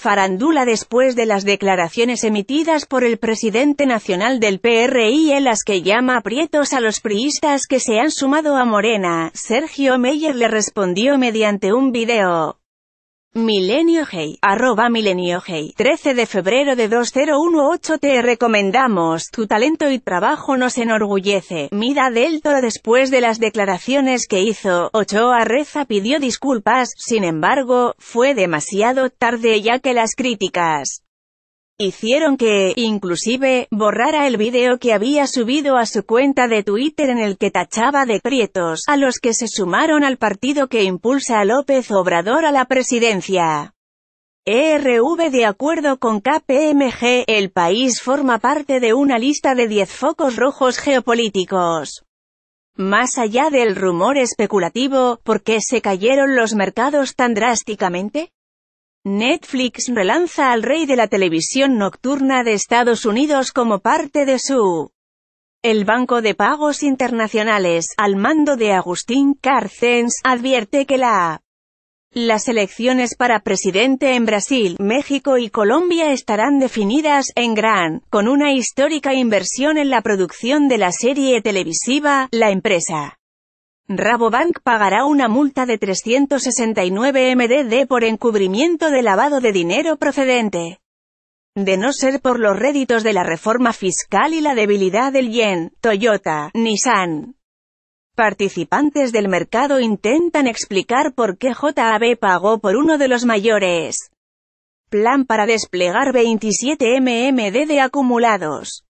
Farandula después de las declaraciones emitidas por el presidente nacional del PRI en las que llama aprietos a los priistas que se han sumado a Morena, Sergio Meyer le respondió mediante un video. Milenio Hey, arroba Milenio Hey, 13 de febrero de 2018 te recomendamos, tu talento y trabajo nos enorgullece, mira del toro después de las declaraciones que hizo, Ochoa Reza pidió disculpas, sin embargo, fue demasiado tarde ya que las críticas hicieron que, inclusive, borrara el video que había subido a su cuenta de Twitter en el que tachaba de prietos a los que se sumaron al partido que impulsa a López Obrador a la presidencia. ERV De acuerdo con KPMG, el país forma parte de una lista de 10 focos rojos geopolíticos. Más allá del rumor especulativo, ¿por qué se cayeron los mercados tan drásticamente? Netflix relanza al rey de la televisión nocturna de Estados Unidos como parte de su El Banco de Pagos Internacionales, al mando de Agustín Carcens, advierte que la las elecciones para presidente en Brasil, México y Colombia estarán definidas, en gran, con una histórica inversión en la producción de la serie televisiva, la empresa Rabobank pagará una multa de 369 MDD por encubrimiento de lavado de dinero procedente. De no ser por los réditos de la reforma fiscal y la debilidad del yen, Toyota, Nissan. Participantes del mercado intentan explicar por qué JAB pagó por uno de los mayores. Plan para desplegar 27 MMDD de acumulados.